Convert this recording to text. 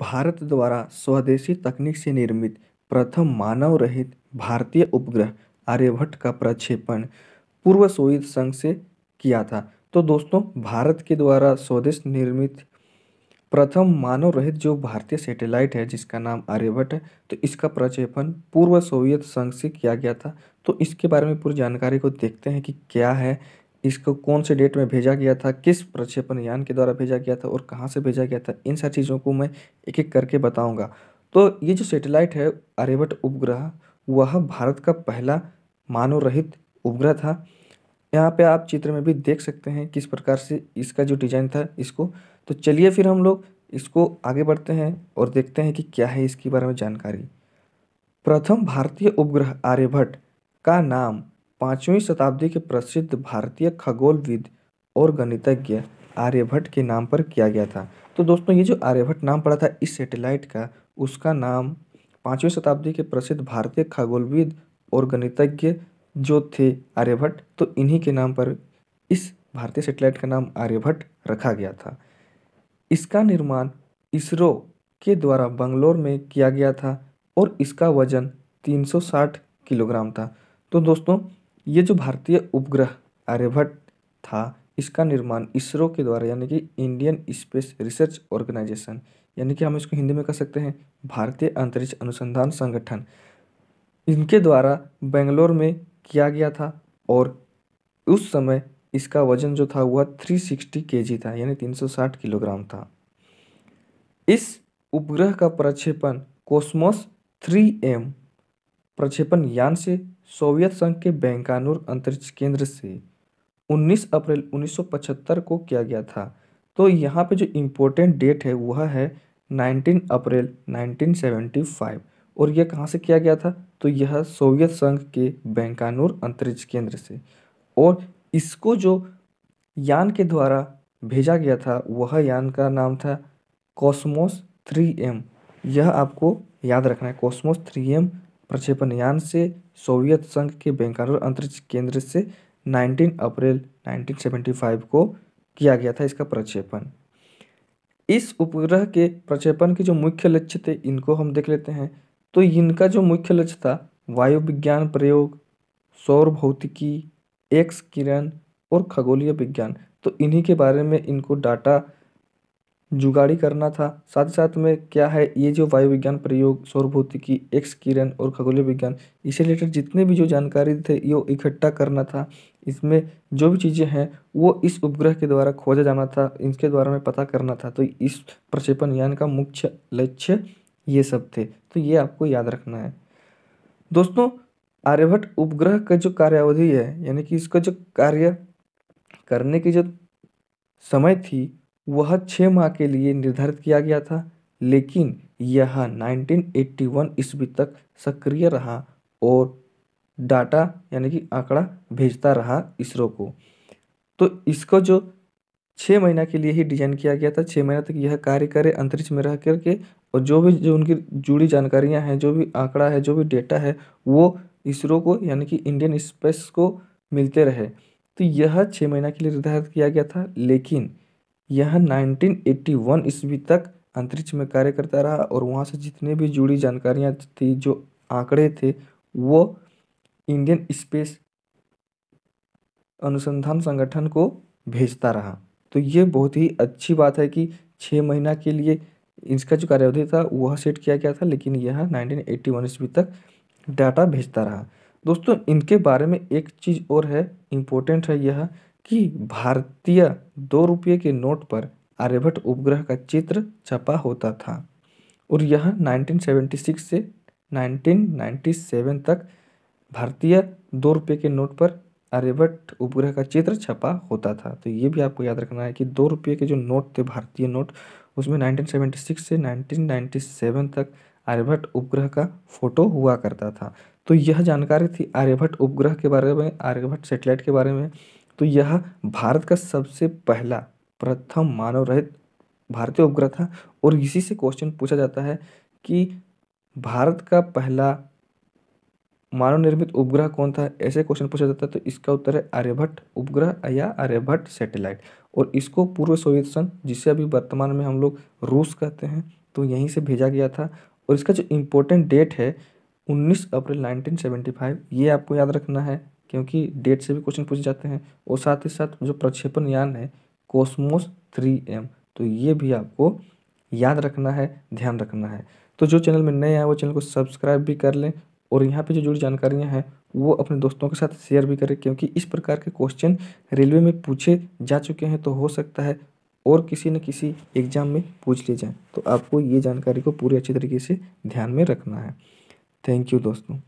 भारत द्वारा स्वदेशी तकनीक से निर्मित प्रथम मानव रहित भारतीय उपग्रह आर्यभट्ट का प्रक्षेपण पूर्व सोवियत संघ से किया था तो दोस्तों भारत के द्वारा स्वदेश निर्मित प्रथम मानव रहित जो भारतीय सैटेलाइट है जिसका नाम आर्यभट्ट है तो इसका प्रक्षेपण पूर्व सोवियत संघ से किया गया था तो इसके बारे में पूरी जानकारी को देखते हैं कि क्या है इसको कौन से डेट में भेजा गया था किस प्रक्षेपण यान के द्वारा भेजा गया था और कहाँ से भेजा गया था इन सारी चीज़ों को मैं एक एक करके बताऊँगा तो ये जो सेटेलाइट है आर्यभट्ट उपग्रह वह भारत का पहला मानव रहित उपग्रह था यहाँ पे आप चित्र में भी देख सकते हैं किस प्रकार से इसका जो डिज़ाइन था इसको तो चलिए फिर हम लोग इसको आगे बढ़ते हैं और देखते हैं कि क्या है इसके बारे में जानकारी प्रथम भारतीय उपग्रह आर्यभट्ट का नाम पाँचवीं शताब्दी के प्रसिद्ध भारतीय खगोलविद और गणितज्ञ आर्यभट्ट के नाम पर किया गया था तो दोस्तों ये जो आर्यभट्ट नाम पड़ा था इस सैटेलाइट का उसका नाम पाँचवीं शताब्दी के प्रसिद्ध भारतीय खगोलविद और गणितज्ञ जो थे आर्यभट्ट तो इन्हीं के नाम पर इस भारतीय सैटेलाइट का नाम आर्यभट्ट रखा गया था इसका निर्माण इसरो के द्वारा बंगलोर में किया गया था और इसका वजन 360 किलोग्राम था तो दोस्तों ये जो भारतीय उपग्रह आर्यभट्ट था इसका निर्माण इसरो के द्वारा यानी कि इंडियन स्पेस रिसर्च ऑर्गेनाइजेशन यानी कि हम इसको हिंदी में कह सकते हैं भारतीय अंतरिक्ष अनुसंधान संगठन इनके द्वारा बेंगलोर में किया गया था और उस समय इसका वजन जो था वह 360 सिक्सटी था यानी 360 किलोग्राम था इस उपग्रह का प्रक्षेपण कोस्मोस 3M प्रक्षेपण यान से सोवियत संघ के बैंकानूर अंतरिक्ष केंद्र से 19 अप्रैल 1975 को किया गया था तो यहाँ पे जो इम्पोर्टेंट डेट है वह है 19 अप्रैल 1975 और यह कहाँ से किया गया था तो यह सोवियत संघ के बैंकानूर अंतरिक्ष केंद्र से और इसको जो यान के द्वारा भेजा गया था वह यान का नाम था कॉस्मोस थ्री यह आपको याद रखना है कॉस्मोस थ्री प्रक्षेपण यान से सोवियत संघ के बेंकानूर अंतरिक्ष केंद्र से 19 अप्रैल 1975 को किया गया था इसका प्रक्षेपण इस उपग्रह के प्रक्षेपण के जो मुख्य लक्ष्य थे इनको हम देख लेते हैं तो इनका जो मुख्य लक्ष्य था वायु विज्ञान प्रयोग सौर भौतिकी एक्स किरण और खगोलीय विज्ञान तो इन्हीं के बारे में इनको डाटा जुगाड़ी करना था साथ ही साथ में क्या है ये जो वायु विज्ञान प्रयोग सौर भौतिकी एक्स किरण और खगोलीय विज्ञान इसे रिलेटेड जितने भी जो जानकारी थे ये इकट्ठा करना था इसमें जो भी चीज़ें हैं वो इस उपग्रह के द्वारा खोजा जाना था इनके द्वारा में पता करना था तो इस प्रक्षेपण यान का मुख्य लक्ष्य ये सब थे तो ये आपको याद रखना है दोस्तों आर्यभट्ट उपग्रह का जो कार्यावधि है यानी कि इसका जो कार्य करने की जो समय थी वह छः माह के लिए निर्धारित किया गया था लेकिन यह 1981 ईस्वी तक सक्रिय रहा और डाटा यानी कि आंकड़ा भेजता रहा इसरो को तो इसको जो छः महीना के लिए ही डिजाइन किया गया था छः महीना तक यह कार्य करे अंतरिक्ष में रह करके और जो भी जो उनकी जुड़ी जानकारियां हैं जो भी आंकड़ा है जो भी डेटा है वो इसरो को यानी कि इंडियन स्पेस को मिलते रहे तो यह छः महीना के लिए निर्धारित किया गया था लेकिन यह 1981 एट्टी वन ईस्वी तक अंतरिक्ष में कार्य करता रहा और वहाँ से जितने भी जुड़ी जानकारियाँ थी जो आंकड़े थे वो इंडियन स्पेस अनुसंधान संगठन को भेजता रहा तो ये बहुत ही अच्छी बात है कि छः महीना के लिए इसका जो कार्यावधि था वह सेट किया गया था लेकिन यह नाइनटीन एट्टी वन ईस्वी तक डाटा भेजता रहा दोस्तों इनके बारे में एक चीज़ और है इम्पोर्टेंट है यह कि भारतीय दो रुपये के नोट पर आर्यभट्ट उपग्रह का चित्र छपा होता था और यह 1976 से 1997 तक भारतीय दो रुपये के नोट पर आर्यभट्ट उपग्रह का चित्र छपा होता था तो ये भी आपको याद रखना है कि दो रुपये के जो नोट थे भारतीय नोट उसमें 1976 से 1997 तक आर्यभट्ट उपग्रह का फोटो हुआ करता था तो यह जानकारी थी आर्यभट्ट उपग्रह के बारे में आर्यभट्ट सेटेलाइट के बारे में तो यह भारत का सबसे पहला प्रथम मानव रहित भारतीय उपग्रह था और इसी से क्वेश्चन पूछा जाता है कि भारत का पहला मानव निर्मित उपग्रह कौन था ऐसे क्वेश्चन पूछा जाता है तो इसका उत्तर है आर्यभट्ट उपग्रह या आर्यभट्ट सैटेलाइट और इसको पूर्व सोवियत संघ जिसे अभी वर्तमान में हम लोग रूस कहते हैं तो यहीं से भेजा गया था और इसका जो इम्पोर्टेंट डेट है 19 अप्रैल 1975 ये आपको याद रखना है क्योंकि डेट से भी क्वेश्चन पूछे जाते हैं और साथ ही साथ जो प्रक्षेपण यान है कॉस्मोस थ्री एम तो ये भी आपको याद रखना है ध्यान रखना है तो जो चैनल में नए आए वो चैनल को सब्सक्राइब भी कर लें और यहाँ पे जो जुड़ी जानकारियाँ हैं वो अपने दोस्तों के साथ शेयर भी करें क्योंकि इस प्रकार के क्वेश्चन रेलवे में पूछे जा चुके हैं तो हो सकता है और किसी न किसी एग्ज़ाम में पूछ लिए जाएँ तो आपको ये जानकारी को पूरे अच्छे तरीके से ध्यान में रखना है थैंक यू दोस्तों